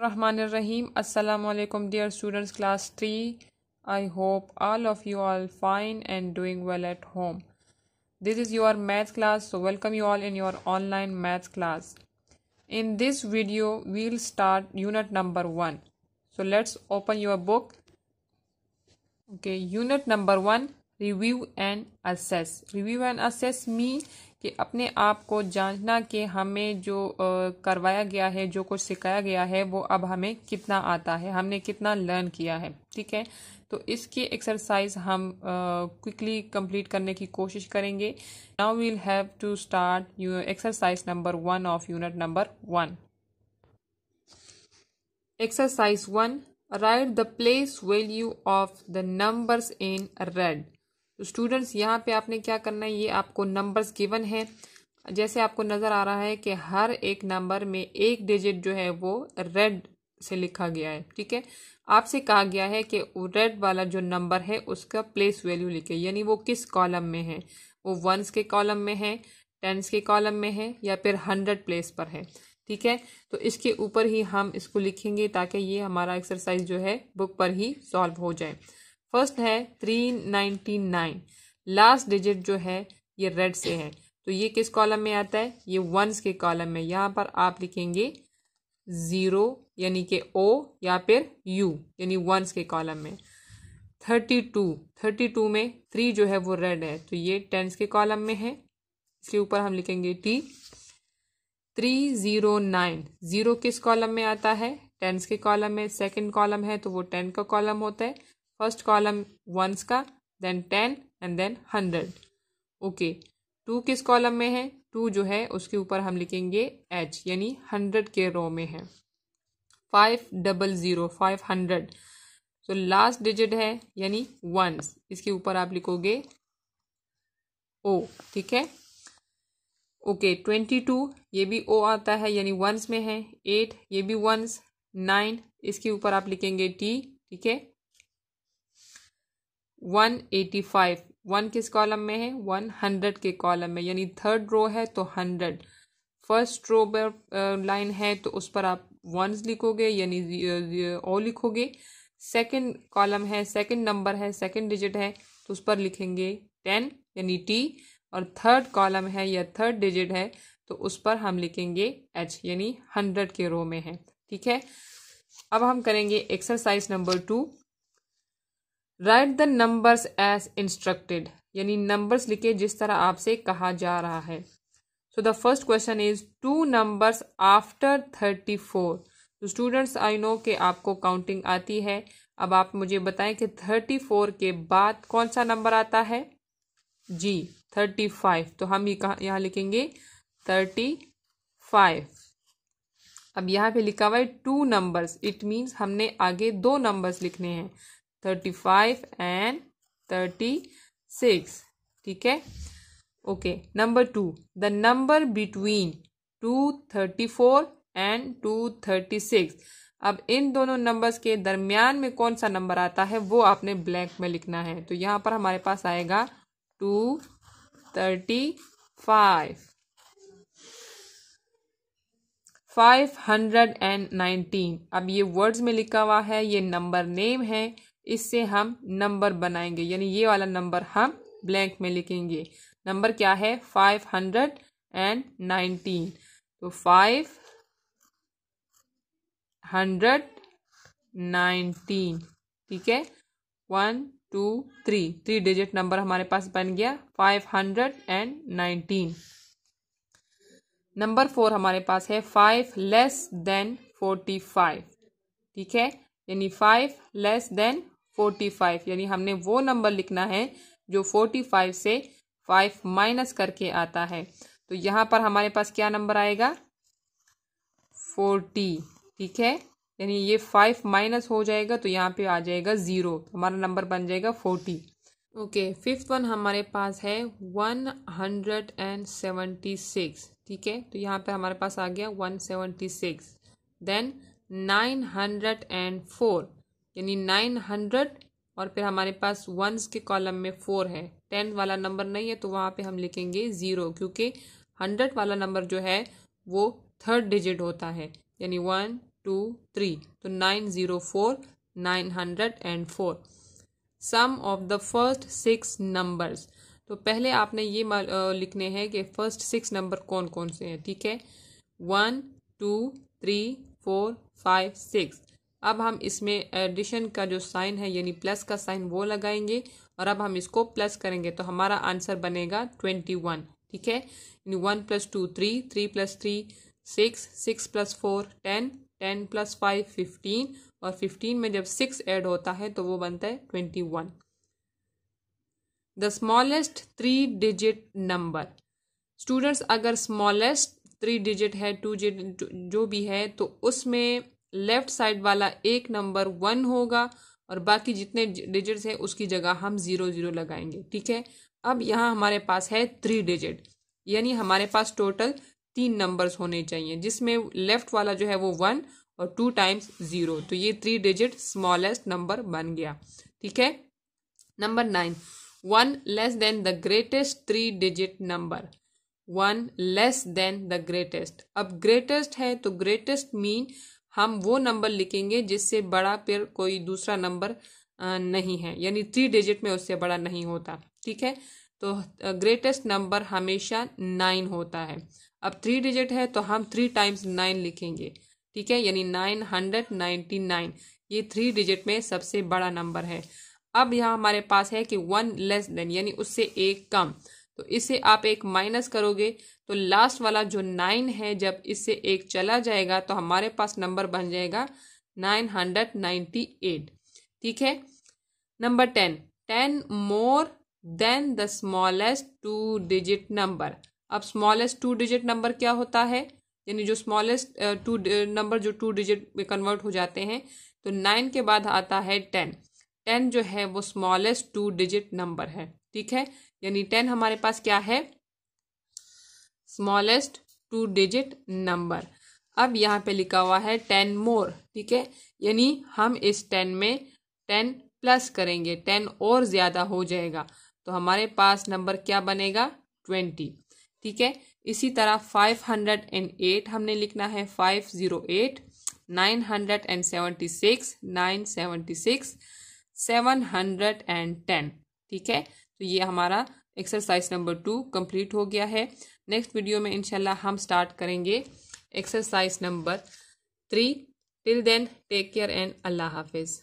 Rahmanir-Rahim. Assalamu alaikum dear students class 3. I hope all of you are fine and doing well at home. This is your math class so welcome you all in your online math class. In this video we'll start unit number 1. So let's open your book. Okay, unit number 1 review and assess. Review and assess means कि अपने आप को जांचना कि हमें जो करवाया गया है जो कुछ सिखाया गया है वो अब हमें कितना आता है हमने कितना लर्न किया है ठीक है तो इसकी एक्सरसाइज हम क्विकली कंप्लीट करने की कोशिश करेंगे now we'll have to start exercise number one of unit number one exercise one write the place value of the numbers in red तो स्टूडेंट्स यहाँ पे आपने क्या करना है ये आपको नंबर्स गिवन है जैसे आपको नज़र आ रहा है कि हर एक नंबर में एक डिजिट जो है वो रेड से लिखा गया है ठीक है आपसे कहा गया है कि रेड वाला जो नंबर है उसका प्लेस वैल्यू लिखे यानी वो किस कॉलम में है वो वंस के कॉलम में है टेंस के कॉलम में है या फिर हंड्रेड प्लेस पर है ठीक है तो इसके ऊपर ही हम इसको लिखेंगे ताकि ये हमारा एक्सरसाइज जो है बुक पर ही सॉल्व हो जाए फर्स्ट है three ninety nine last digit जो है ये रेड से है तो ये किस कॉलम में आता है ये वंस के कॉलम में यहाँ पर आप लिखेंगे ज़ीरो यानी कि ओ या फिर यू यानी वंस के कॉलम में थर्टी टू थर्टी टू में थ्री जो है वो रेड है तो ये टेंस के कॉलम में है इसके ऊपर हम लिखेंगे T three zero nine zero किस कॉलम में आता है टेंस के कॉलम में सेकंड कॉलम है तो वो टेन का कॉलम होता है फर्स्ट कॉलम वंस का then ten and then hundred okay two किस कॉलम में है टू जो है उसके ऊपर हम लिखेंगे एच यानी हंड्रेड के रो में है five double zero five hundred तो लास्ट डिजिट है यानी वंस इसके ऊपर आप लिखोगे ओ ठीक है ओके ट्वेंटी टू ये भी ओ आता है यानी वंस में है एट ये भी वंस नाइन इसके ऊपर आप लिखेंगे टी ठीक है वन एटी फाइव वन किस कॉलम में है वन हंड्रेड के कॉलम में यानी थर्ड रो है तो हंड्रेड फर्स्ट रो पर लाइन uh, है तो उस पर आप वंस लिखोगे यानी ओ uh, लिखोगे सेकंड कॉलम है सेकंड नंबर है सेकंड डिजिट है तो उस पर लिखेंगे टेन यानी टी और थर्ड कॉलम है या थर्ड डिजिट है तो उस पर हम लिखेंगे एच यानी हंड्रेड के रो में है ठीक है अब हम करेंगे exercise number two write the numbers as instructed यानी नंबर्स लिखे जिस तरह आपसे कहा जा रहा है so the first question is two numbers after thirty four तो स्टूडेंट्स आई नो कि आपको काउंटिंग आती है अब आप मुझे बताएं कि थर्टी फोर के बाद कौन सा नंबर आता है जी थर्टी फाइव तो हम ये कहा यहाँ लिखेंगे थर्टी फाइव अब यहाँ पे लिखा हुआ है टू नंबर्स इट मीन्स हमने आगे दो नंबर्स लिखने हैं thirty five and thirty six ठीक है okay number two the number between two thirty four and two thirty six अब इन दोनों नंबर्स के दरमियान में कौन सा नंबर आता है वो आपने ब्लैंक में लिखना है तो यहाँ पर हमारे पास आएगा two thirty five five hundred and nineteen अब ये वर्ड्स में लिखा हुआ है ये नंबर नेम है इससे हम नंबर बनाएंगे यानी ये वाला नंबर हम ब्लैंक में लिखेंगे नंबर क्या है फाइव हंड्रेड एंड नाइनटीन तो फाइव हंड्रेड नाइनटीन ठीक है one two three three digit number हमारे पास बन गया five hundred and nineteen number four हमारे पास है five less than forty five ठीक है यानी five less than forty five यानी हमने वो नंबर लिखना है जो फोर्टी फाइव से फाइव माइनस करके आता है तो यहाँ पर हमारे पास क्या नंबर आएगा फोर्टी ठीक है यानी ये फाइव माइनस हो जाएगा तो यहाँ पे आ जाएगा ज़ीरो हमारा नंबर बन जाएगा फोर्टी ओके फिफ्थ वन हमारे पास है one hundred and seventy six ठीक है तो यहाँ पे हमारे पास आ गया one seventy six then nine hundred and four यानी नाइन हंड्रेड और फिर हमारे पास वंस के कॉलम में फोर है टेन वाला नंबर नहीं है तो वहाँ पे हम लिखेंगे ज़ीरो क्योंकि हंड्रेड वाला नंबर जो है वो थर्ड डिजिट होता है यानी वन टू थ्री तो nine zero four nine hundred and four sum of the first six numbers तो पहले आपने ये लिखने हैं कि फर्स्ट सिक्स नंबर कौन कौन से हैं ठीक है one two three four five six अब हम इसमें एडिशन का जो साइन है यानी प्लस का साइन वो लगाएंगे और अब हम इसको प्लस करेंगे तो हमारा आंसर बनेगा ट्वेंटी वन ठीक है यानी one plus two three three plus three six six plus four ten ten plus five fifteen और फिफ्टीन में जब सिक्स ऐड होता है तो वो बनता है twenty one the smallest three digit number students अगर स्मॉलेस्ट थ्री डिजिट है टू जो भी है तो उसमें लेफ्ट साइड वाला एक नंबर वन होगा और बाकी जितने डिजिट्स हैं उसकी जगह हम ज़ीरो ज़ीरो लगाएंगे ठीक है अब यहाँ हमारे पास है थ्री डिजिट यानी हमारे पास टोटल तीन नंबर्स होने चाहिए जिसमें लेफ़्ट वाला जो है वो वन और टू टाइम्स ज़ीरो तो ये थ्री डिजिट स्मॉलेस्ट नंबर बन गया ठीक है number nine one less than the greatest three digit number one less than the greatest अब ग्रेटेस्ट है तो ग्रेटेस्ट मीन हम वो नंबर लिखेंगे जिससे बड़ा फिर कोई दूसरा नंबर नहीं है यानी थ्री डिजिट में उससे बड़ा नहीं होता ठीक है तो ग्रेटेस्ट नंबर हमेशा नाइन होता है अब थ्री डिजिट है तो हम थ्री टाइम्स नाइन लिखेंगे ठीक है यानी नाइन हंड्रेड नाइन्टी नाइन ये थ्री डिजिट में सबसे बड़ा नंबर है अब यहाँ हमारे पास है कि वन लेस देन यानी उससे एक कम तो इसे आप एक माइनस करोगे तो लास्ट वाला जो नाइन है जब इससे एक चला जाएगा तो हमारे पास नंबर बन जाएगा नाइन हंड्रेड नाइन्टी एट ठीक है number ten ten more than the smallest two digit number अब स्मॉलेस्ट टू डिजिट नंबर क्या होता है यानी जो स्मॉलेस्ट टू नंबर जो टू डिजिट में कन्वर्ट हो जाते हैं तो नाइन के बाद आता है टेन टेन जो है वो स्मॉलेस्ट टू डिजिट नंबर है ठीक है यानी टेन हमारे पास क्या है स्मॉलेस्ट टू डिजिट नंबर अब यहाँ पे लिखा हुआ है टेन मोर ठीक है यानी हम इस टेन में टेन प्लस करेंगे टेन और ज़्यादा हो जाएगा तो हमारे पास नंबर क्या बनेगा ट्वेंटी ठीक है इसी तरह फाइव हंड्रेड एंड एट हमने लिखना है five zero eight nine hundred and seventy six nine seventy six seven hundred and ten ठीक है तो ये हमारा एक्सरसाइज नंबर टू कंप्लीट हो गया है नेक्स्ट वीडियो में इनशाला हम स्टार्ट करेंगे exercise number three till then take care and अल्लाह हाफिज़